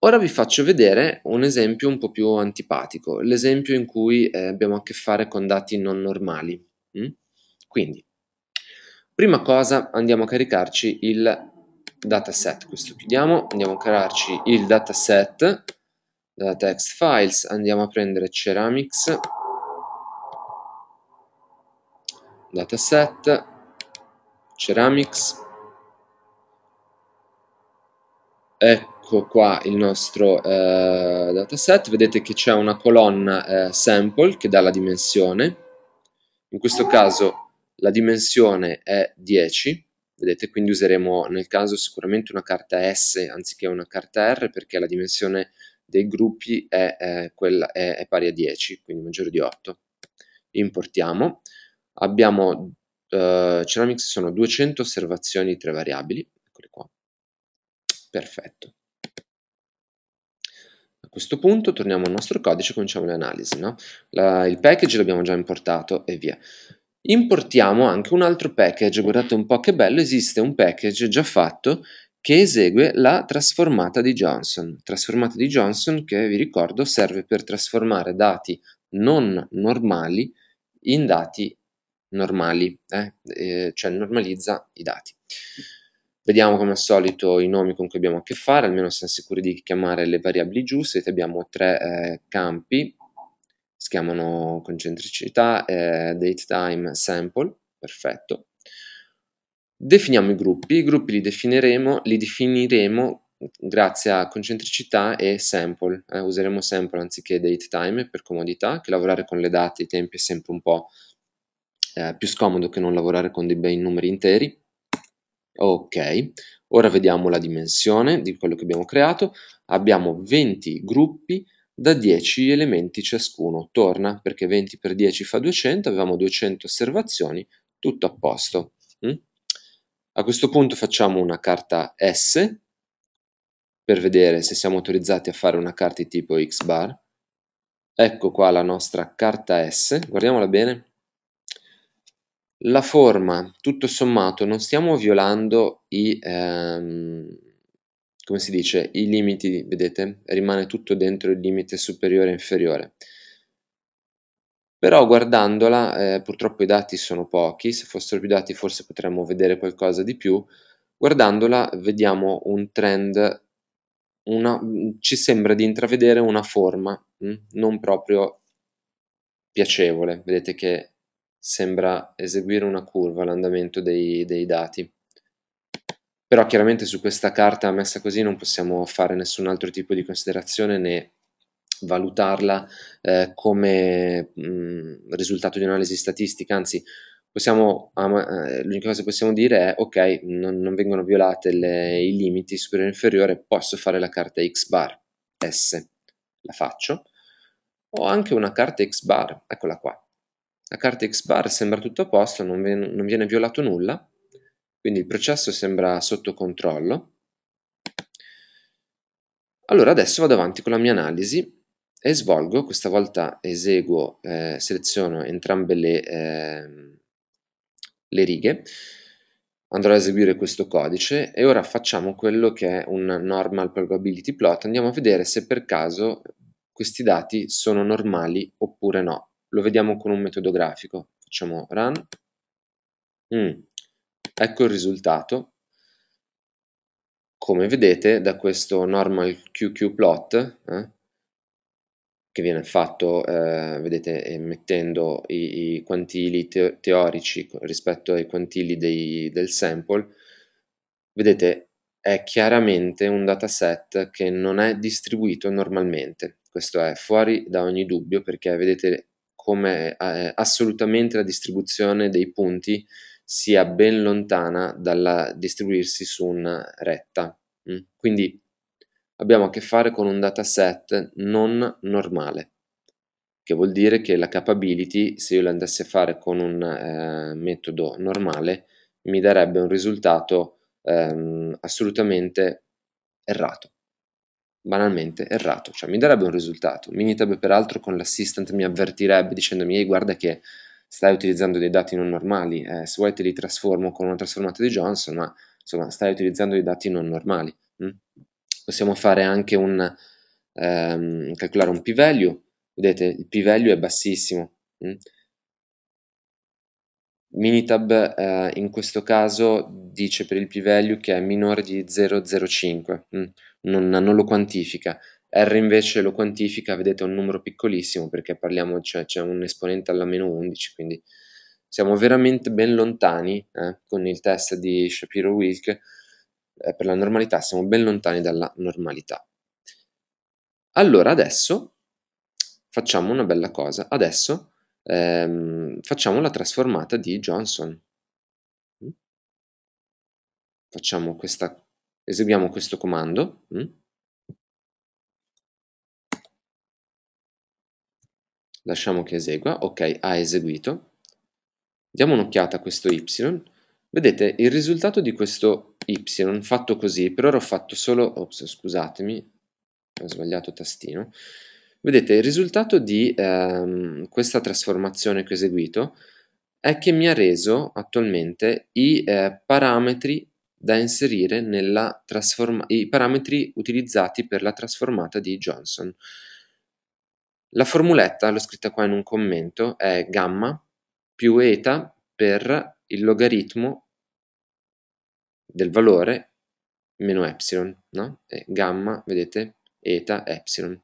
Ora vi faccio vedere un esempio un po' più antipatico, l'esempio in cui eh, abbiamo a che fare con dati non normali. Mm? Quindi, prima cosa andiamo a caricarci il dataset, questo chiudiamo, andiamo a crearci il dataset da text files, andiamo a prendere ceramics dataset ceramics ecco ecco qua il nostro eh, dataset, vedete che c'è una colonna eh, sample che dà la dimensione, in questo caso la dimensione è 10, vedete quindi useremo nel caso sicuramente una carta S anziché una carta R perché la dimensione dei gruppi è, è, quella, è, è pari a 10, quindi maggiore di 8. Importiamo, abbiamo eh, Ceramics sono 200 osservazioni, tre variabili, eccole qua perfetto questo punto torniamo al nostro codice e cominciamo l'analisi. No? La, il package l'abbiamo già importato e via. Importiamo anche un altro package, guardate un po' che bello, esiste un package già fatto che esegue la trasformata di Johnson. Trasformata di Johnson che, vi ricordo, serve per trasformare dati non normali in dati normali, eh? Eh, cioè normalizza i dati. Vediamo come al solito i nomi con cui abbiamo a che fare, almeno siamo sicuri di chiamare le variabili giuste. Abbiamo tre eh, campi, si chiamano concentricità, eh, date time, sample, perfetto. Definiamo i gruppi, i gruppi li definiremo, li definiremo grazie a concentricità e sample, eh, useremo sample anziché date time per comodità, che lavorare con le date, e i tempi è sempre un po' eh, più scomodo che non lavorare con dei bei numeri interi. Ok, ora vediamo la dimensione di quello che abbiamo creato. Abbiamo 20 gruppi da 10 elementi ciascuno. Torna, perché 20 per 10 fa 200, avevamo 200 osservazioni, tutto a posto. Mm? A questo punto facciamo una carta S per vedere se siamo autorizzati a fare una carta di tipo X bar. Ecco qua la nostra carta S, guardiamola bene. La forma, tutto sommato, non stiamo violando i, ehm, come si dice, i limiti, vedete? Rimane tutto dentro il limite superiore e inferiore. Però guardandola, eh, purtroppo i dati sono pochi, se fossero più dati forse potremmo vedere qualcosa di più. Guardandola vediamo un trend una, ci sembra di intravedere una forma mh, mm, non proprio piacevole. Vedete che sembra eseguire una curva l'andamento dei, dei dati però chiaramente su questa carta messa così non possiamo fare nessun altro tipo di considerazione né valutarla eh, come mh, mm, risultato di un'analisi statistica, anzi possiamo, eh, l'unica cosa che possiamo dire è ok, non, non vengono violate le, i limiti superiore e inferiore, posso fare la carta X bar S, la faccio, o anche una carta X bar, eccola qua, la carta X bar sembra tutto a posto, non viene, non viene violato nulla, quindi il processo sembra sotto controllo. Allora adesso vado avanti con la mia analisi e svolgo, questa volta eseguo, eh, seleziono entrambe le, eh, le, righe, andrò a eseguire questo codice e ora facciamo quello che è un normal probability plot, andiamo a vedere se per caso questi dati sono normali oppure no lo vediamo con un metodo grafico. Facciamo run. Mm. Ecco il risultato. Come vedete da questo normal QQ plot, eh, che viene fatto, eh, vedete, eh, mettendo i, i quantili te teorici rispetto ai quantili dei, del sample, vedete, è chiaramente un dataset che non è distribuito normalmente. Questo è fuori da ogni dubbio perché vedete come eh, assolutamente la distribuzione dei punti sia ben lontana dalla distribuirsi su una retta. Mm. Quindi abbiamo a che fare con un dataset non normale, che vuol dire che la capability, se io la andassi a fare con un eh, metodo normale, mi darebbe un risultato ehm, assolutamente errato banalmente errato, cioè mi darebbe un risultato. Minitab peraltro con l'assistant mi avvertirebbe dicendomi ehi guarda che stai utilizzando dei dati non normali, eh, se vuoi te li trasformo con una trasformata di Johnson, ma insomma stai utilizzando dei dati non normali. Hm? Possiamo fare anche un, ehm, calcolare un p-value, vedete il p-value è bassissimo. Hm? Minitab eh, in questo caso dice per il p-value che è minore di 0,05. Hm? non, non lo quantifica. R invece lo quantifica, vedete, è un numero piccolissimo perché parliamo, cioè c'è un esponente alla meno 11, quindi siamo veramente ben lontani eh, con il test di Shapiro-Wilk eh, per la normalità, siamo ben lontani dalla normalità. Allora, adesso facciamo una bella cosa, adesso ehm, facciamo la trasformata di Johnson. Mm? Facciamo questa eseguiamo questo comando. Mm. Lasciamo che esegua, ok, ha eseguito. Diamo un'occhiata a questo y. Vedete, il risultato di questo y fatto così, per ora ho fatto solo, ops, scusatemi, ho sbagliato tastino. Vedete, il risultato di ehm, questa trasformazione che ho eseguito è che mi ha reso attualmente i eh, parametri da inserire nella i parametri utilizzati per la trasformata di Johnson. La formuletta, l'ho scritta qua in un commento, è gamma più eta per il logaritmo del valore meno epsilon, no? E gamma, vedete, eta, epsilon.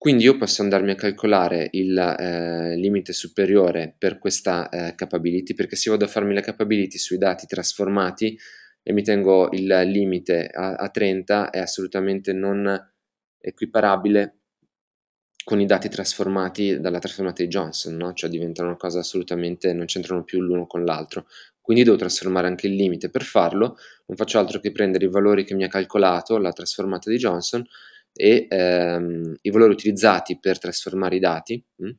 Quindi io posso andarmi a calcolare il eh, limite superiore per questa eh, capability, perché se vado a farmi la capability sui dati trasformati e mi tengo il limite a, a 30 è assolutamente non equiparabile con i dati trasformati dalla trasformata di Johnson, no? cioè diventano una cosa assolutamente, non c'entrano più l'uno con l'altro. Quindi devo trasformare anche il limite. Per farlo non faccio altro che prendere i valori che mi ha calcolato la trasformata di Johnson e ehm, i valori utilizzati per trasformare i dati mh, hm,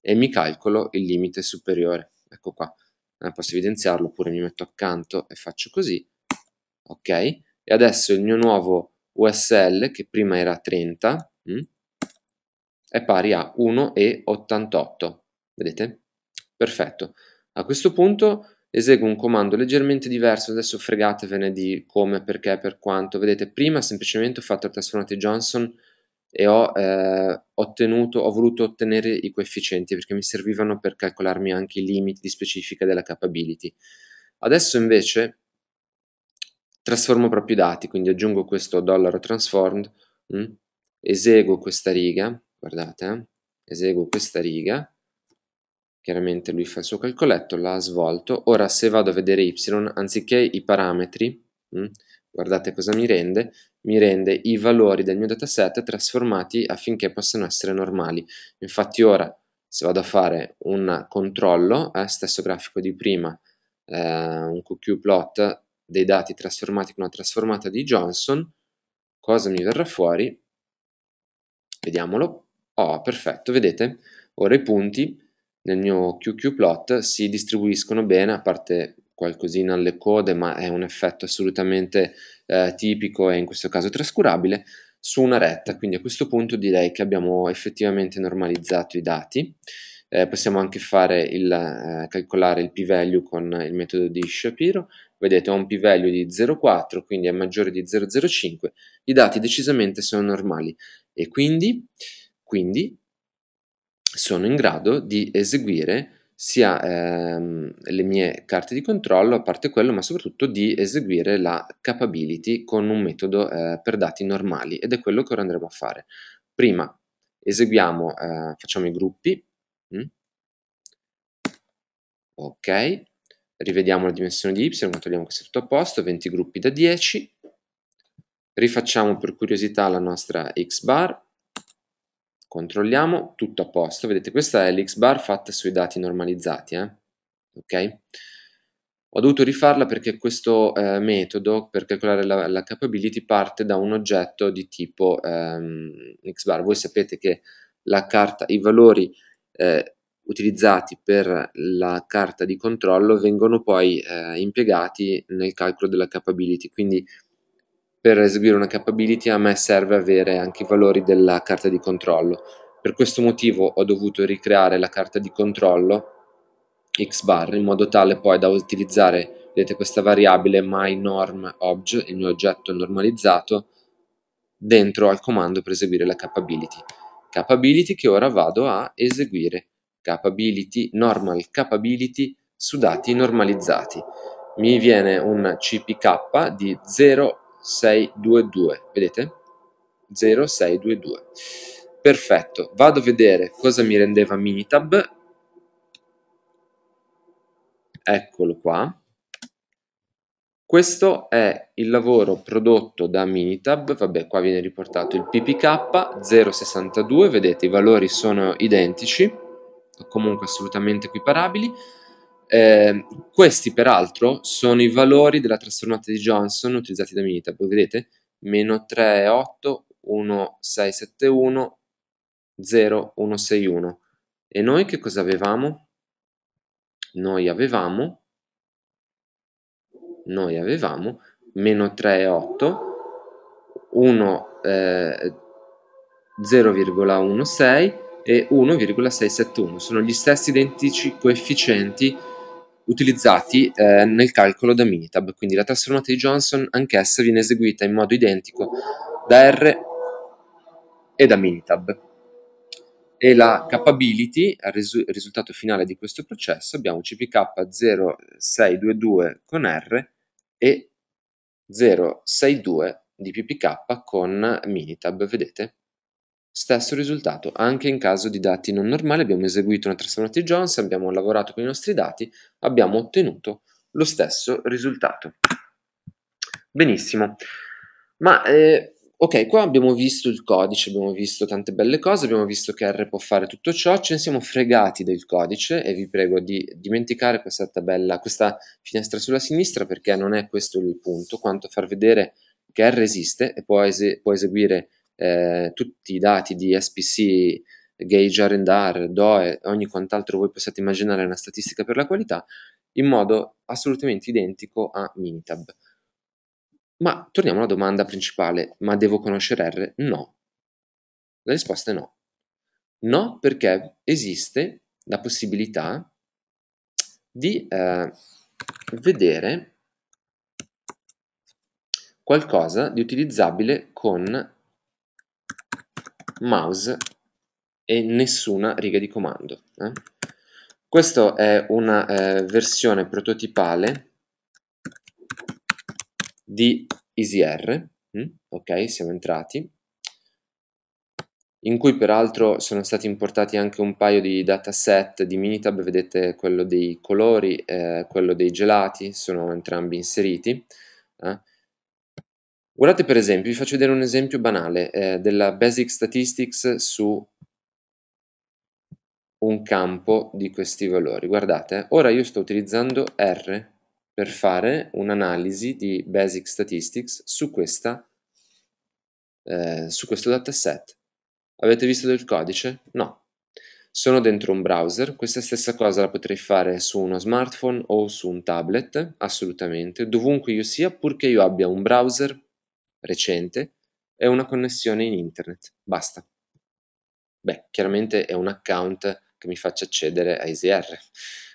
e mi calcolo il limite superiore. Ecco qua, eh, posso evidenziarlo oppure mi metto accanto e faccio così. Ok, e adesso il mio nuovo USL che prima era 30 mh, hm, è pari a 1,88. Vedete? Perfetto. A questo punto eseguo un comando leggermente diverso, adesso fregatevene di come, perché, per quanto. Vedete, prima semplicemente ho fatto il trasformate Johnson e ho, eh, ottenuto, ho voluto ottenere i coefficienti perché mi servivano per calcolarmi anche i limiti di specifica della capability. Adesso invece trasformo proprio i dati, quindi aggiungo questo dollaro transformed, mh, mm, eseguo questa riga, guardate, eh, eseguo questa riga, chiaramente lui fa il suo calcoletto, l'ha svolto, ora se vado a vedere y, anziché i parametri, mh, mm, guardate cosa mi rende, mi rende i valori del mio dataset trasformati affinché possano essere normali. Infatti ora se vado a fare un controllo, eh, stesso grafico di prima, eh, un QQ plot dei dati trasformati con una trasformata di Johnson, cosa mi verrà fuori? Vediamolo. Oh, perfetto, vedete? Ora i punti nel mio QQplot si distribuiscono bene, a parte qualcosina alle code, ma è un effetto assolutamente eh, tipico e in questo caso trascurabile, su una retta. Quindi a questo punto direi che abbiamo effettivamente normalizzato i dati. Eh, possiamo anche il, eh, calcolare il p-value con il metodo di Shapiro. Vedete, ho un p-value di 0,4, quindi è maggiore di 0,05. I dati decisamente sono normali e quindi, quindi sono in grado di eseguire sia ehm, le mie carte di controllo, a parte quello, ma soprattutto di eseguire la capability con un metodo eh, per dati normali ed è quello che ora andremo a fare. Prima eseguiamo, eh, facciamo i gruppi, mm. ok, rivediamo la dimensione di y, togliamo questo tutto a posto, 20 gruppi da 10, rifacciamo per curiosità la nostra x bar, controlliamo, tutto a posto, vedete questa è l'xbar fatta sui dati normalizzati, eh? ok? Ho dovuto rifarla perché questo eh, metodo per calcolare la, la, capability parte da un oggetto di tipo ehm, xbar, voi sapete che la carta, i valori eh, utilizzati per la carta di controllo vengono poi eh, impiegati nel calcolo della capability, quindi per eseguire una capability a me serve avere anche i valori della carta di controllo. Per questo motivo ho dovuto ricreare la carta di controllo xbar in modo tale poi da utilizzare vedete questa variabile myNormObj, il mio oggetto normalizzato, dentro al comando per eseguire la capability. Capability che ora vado a eseguire. Capability, normal capability su dati normalizzati. Mi viene un CPK di 0 0622, vedete? 0622. Perfetto, vado a vedere cosa mi rendeva Minitab. Eccolo qua. Questo è il lavoro prodotto da Minitab, vabbè qua viene riportato il PPK 062, vedete i valori sono identici, o comunque assolutamente equiparabili, eh, questi peraltro sono i valori della trasformata di Johnson utilizzati da Minitab, vedete? Meno 3, 8, 1, 6, 7, 1, 0, 1, 6, 1. E noi che cosa avevamo? Noi avevamo, noi avevamo meno 3, 8, 1, eh, 0,16 e 1,671. Sono gli stessi identici coefficienti utilizzati eh, nel calcolo da Minitab, quindi la trasformata di Johnson anch'essa viene eseguita in modo identico da R e da Minitab. E la capability, il risu- risultato finale di questo processo, abbiamo cpk0622 con R e 062 di ppk con Minitab, vedete? Stesso risultato anche in caso di dati non normali, abbiamo eseguito una trasformata di Jones, abbiamo lavorato con i nostri dati, abbiamo ottenuto lo stesso risultato. Benissimo, ma eh, ok, qua abbiamo visto il codice, abbiamo visto tante belle cose, abbiamo visto che R può fare tutto ciò, ce ne siamo fregati del codice e vi prego di dimenticare questa tabella, questa finestra sulla sinistra perché non è questo il punto, quanto far vedere che R esiste e può, ese può eseguire eh, tutti i dati di SPC, gauge R&R, DOE, ogni quant'altro voi possiate immaginare una statistica per la qualità, in modo assolutamente identico a Minitab. Ma torniamo alla domanda principale, ma devo conoscere R? No. La risposta è no. No perché esiste la possibilità di eh, vedere qualcosa di utilizzabile con mouse e nessuna riga di comando. Eh? Questa è una eh, versione prototipale di EasyR, mm? ok, siamo entrati, in cui peraltro sono stati importati anche un paio di dataset di Minitab, vedete quello dei colori, eh, quello dei gelati, sono entrambi inseriti. Eh? Guardate per esempio, vi faccio vedere un esempio banale eh, della Basic Statistics su un campo di questi valori. Guardate, ora io sto utilizzando R per fare un'analisi di Basic Statistics su, questa, eh, su questo dataset. Avete visto del codice? No. Sono dentro un browser, questa stessa cosa la potrei fare su uno smartphone o su un tablet, assolutamente, dovunque io sia, purché io abbia un browser recente è una connessione in internet, basta. Beh, chiaramente è un account che mi faccia accedere a EasyR,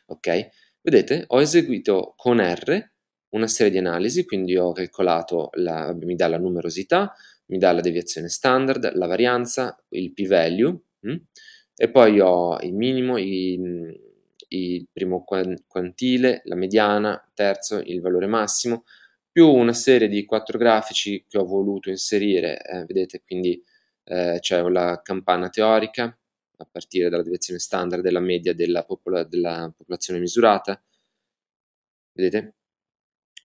ok? Vedete, ho eseguito con R una serie di analisi, quindi ho calcolato, la, mi dà la numerosità, mi dà la deviazione standard, la varianza, il p-value, mm? e poi ho il minimo, il, il primo quantile, la mediana, terzo, il valore massimo, più una serie di quattro grafici che ho voluto inserire, eh, vedete quindi eh, c'è la campana teorica a partire dalla direzione standard della media della, popola della popolazione misurata, vedete?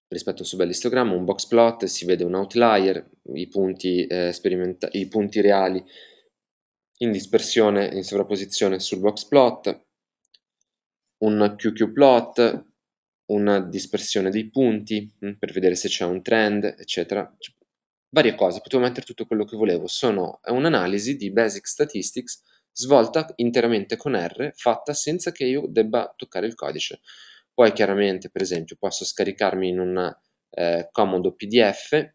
Rispetto al suo subellistogramma, un box plot, si vede un outlier, i punti, eh, i punti reali in dispersione, in sovrapposizione sul box plot, un QQ plot, una dispersione dei punti mm, per vedere se c'è un trend, eccetera. Cioè, varie cose, potevo mettere tutto quello che volevo. Sono un'analisi di Basic Statistics svolta interamente con R, fatta senza che io debba toccare il codice. Poi chiaramente, per esempio, posso scaricarmi in un eh, comodo PDF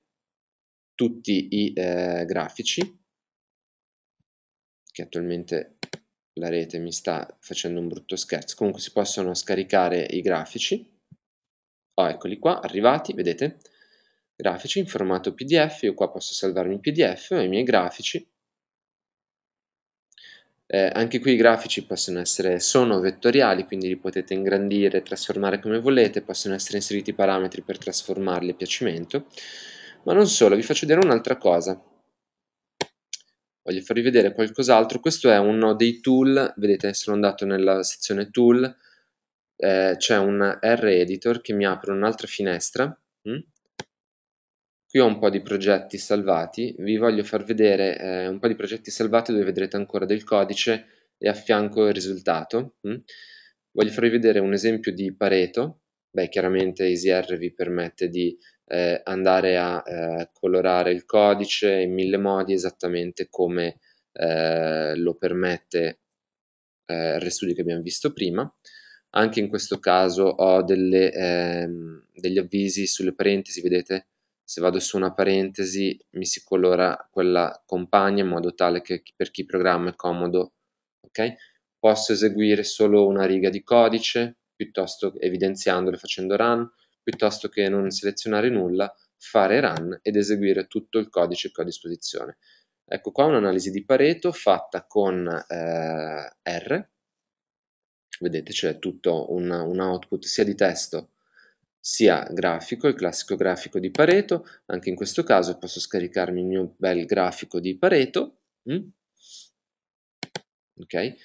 tutti i eh, grafici, che attualmente la rete mi sta facendo un brutto scherzo, comunque si possono scaricare i grafici Oh, eccoli qua, arrivati, vedete? Grafici in formato PDF, io qua posso salvarmi il PDF, ho i miei grafici. Eh, anche qui i grafici possono essere, sono vettoriali, quindi li potete ingrandire, trasformare come volete, possono essere inseriti parametri per trasformarli a piacimento. Ma non solo, vi faccio vedere un'altra cosa. Voglio farvi vedere qualcos'altro, questo è uno dei tool, vedete sono andato nella sezione tool, eh, c'è un R-Editor che mi apre un'altra finestra. Mm? Qui ho un po' di progetti salvati, vi voglio far vedere eh, un po' di progetti salvati dove vedrete ancora del codice e a fianco il risultato. Mm? Voglio farvi vedere un esempio di Pareto, beh chiaramente EasyR vi permette di eh, andare a eh, colorare il codice in mille modi esattamente come eh, lo permette eh, il RStudio che abbiamo visto prima. Anche in questo caso ho delle, ehm, degli avvisi sulle parentesi, vedete? Se vado su una parentesi mi si colora quella compagna in modo tale che per chi programma è comodo, ok? Posso eseguire solo una riga di codice, piuttosto evidenziandole facendo run, piuttosto che non selezionare nulla, fare run ed eseguire tutto il codice che ho a disposizione. Ecco qua un'analisi di Pareto fatta con eh, R, vedete c'è tutto un, un output sia di testo sia grafico, il classico grafico di Pareto, anche in questo caso posso scaricarmi il mio bel grafico di Pareto, mm? ok?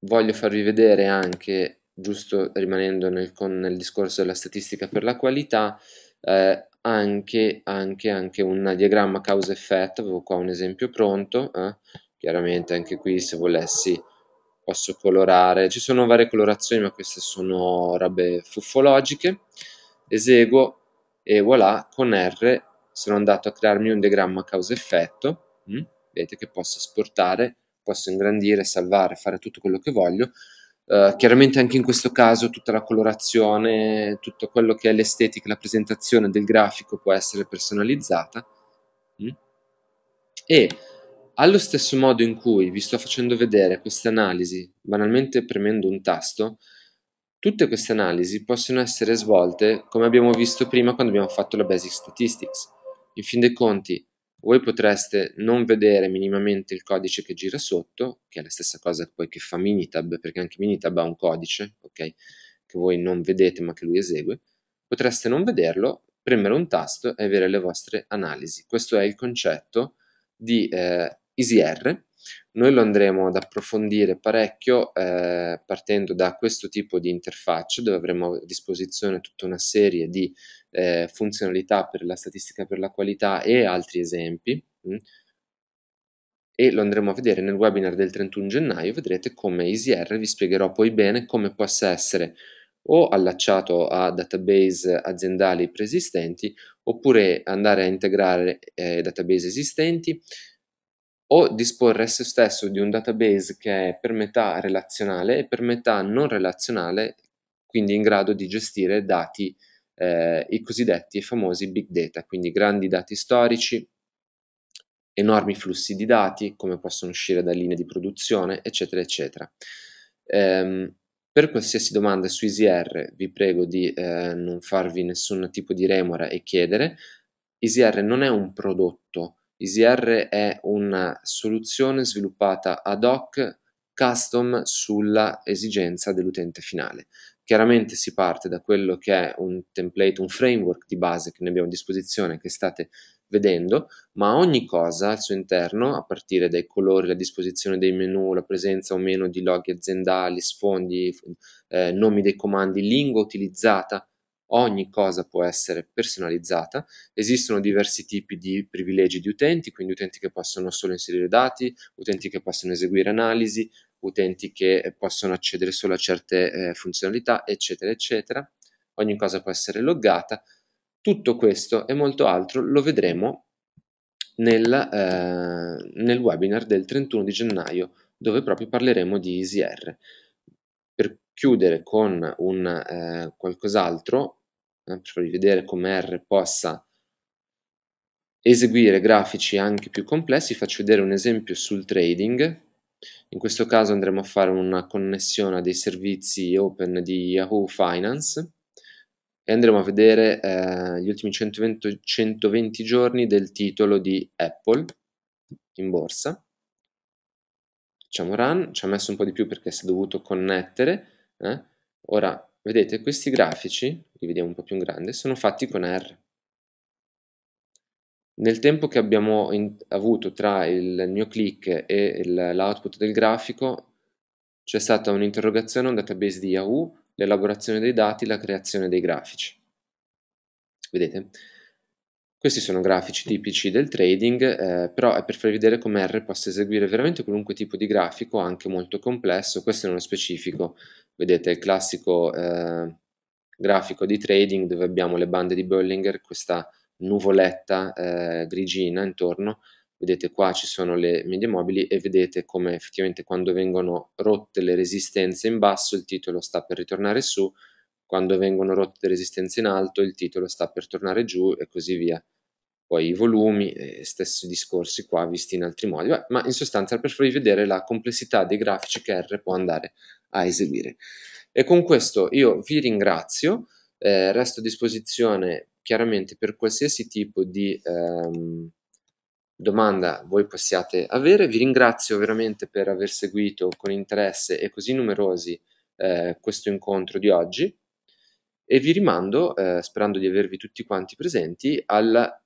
Voglio farvi vedere anche, giusto rimanendo nel, con, nel discorso della statistica per la qualità, eh, anche, anche, anche, un diagramma causa-effetto, avevo qua un esempio pronto, eh? chiaramente anche qui se volessi posso colorare, ci sono varie colorazioni ma queste sono robe fuffologiche, eseguo e voilà, con R sono andato a crearmi un diagramma causa-effetto, mm? vedete che posso esportare, posso ingrandire, salvare, fare tutto quello che voglio, Uh, chiaramente anche in questo caso tutta la colorazione, tutto quello che è l'estetica, la presentazione del grafico può essere personalizzata. Mm? E allo stesso modo in cui vi sto facendo vedere queste analisi, banalmente premendo un tasto, tutte queste analisi possono essere svolte come abbiamo visto prima quando abbiamo fatto la Basic Statistics. In fin dei conti, voi potreste non vedere minimamente il codice che gira sotto, che è la stessa cosa poi che fa Minitab, perché anche Minitab ha un codice, okay, che voi non vedete ma che lui esegue. Potreste non vederlo, premere un tasto e avere le vostre analisi. Questo è il concetto di eh, EasyR. Noi lo andremo ad approfondire parecchio eh, partendo da questo tipo di interfaccia dove avremo a disposizione tutta una serie di eh, funzionalità per la statistica per la qualità e altri esempi mm. e lo andremo a vedere nel webinar del 31 gennaio, vedrete come EasyR, vi spiegherò poi bene come possa essere o allacciato a database aziendali preesistenti oppure andare a integrare eh, database esistenti o disporre se stesso di un database che è per metà relazionale e per metà non relazionale, quindi in grado di gestire dati, eh, i cosiddetti e famosi big data, quindi grandi dati storici, enormi flussi di dati, come possono uscire da linee di produzione, eccetera, eccetera. Ehm, per qualsiasi domanda su EasyR vi prego di eh, non farvi nessun tipo di remora e chiedere. EasyR non è un prodotto, ISR è una soluzione sviluppata ad hoc custom sulla esigenza dell'utente finale. Chiaramente si parte da quello che è un template, un framework di base che ne abbiamo a disposizione, che state vedendo, ma ogni cosa al suo interno, a partire dai colori, la disposizione dei menu, la presenza o meno di loghi aziendali, sfondi, eh, nomi dei comandi, lingua utilizzata, ogni cosa può essere personalizzata, esistono diversi tipi di privilegi di utenti, quindi utenti che possono solo inserire dati, utenti che possono eseguire analisi, utenti che eh, possono accedere solo a certe eh, funzionalità, eccetera, eccetera. Ogni cosa può essere loggata. Tutto questo e molto altro lo vedremo nel, eh, nel webinar del 31 di gennaio, dove proprio parleremo di EasyR. Per chiudere con un eh, qualcos'altro, per farvi vedere come R possa eseguire grafici anche più complessi, faccio vedere un esempio sul trading. In questo caso andremo a fare una connessione a dei servizi open di Yahoo Finance e andremo a vedere eh, gli ultimi 120, 120 giorni del titolo di Apple in borsa. Facciamo run, ci ha messo un po' di più perché si è dovuto connettere. Eh. Ora Vedete, questi grafici, li vediamo un po' più in grande, sono fatti con R. Nel tempo che abbiamo avuto tra il mio click e l'output del grafico c'è stata un'interrogazione a un database di Yahoo, l'elaborazione dei dati, la creazione dei grafici. Vedete? Questi sono grafici tipici del trading, eh, però è per farvi vedere come R possa eseguire veramente qualunque tipo di grafico, anche molto complesso, questo nello specifico, vedete il classico eh, grafico di trading dove abbiamo le bande di Bollinger, questa nuvoletta eh, grigina intorno, vedete qua ci sono le medie mobili e vedete come effettivamente quando vengono rotte le resistenze in basso il titolo sta per ritornare su, quando vengono rotte resistenze in alto il titolo sta per tornare giù e così via. Poi i volumi, eh, stessi discorsi qua visti in altri modi, Beh, ma in sostanza per farvi vedere la complessità dei grafici che R può andare a eseguire. E con questo io vi ringrazio, eh, resto a disposizione chiaramente per qualsiasi tipo di ehm, domanda voi possiate avere, vi ringrazio veramente per aver seguito con interesse e così numerosi eh, questo incontro di oggi e vi rimando, eh, sperando di avervi tutti quanti presenti, al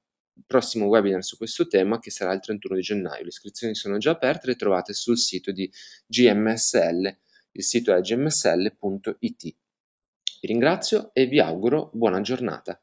prossimo webinar su questo tema che sarà il 31 di gennaio. Le iscrizioni sono già aperte, le trovate sul sito di GMSL, il sito è gmsl.it. Vi ringrazio e vi auguro buona giornata.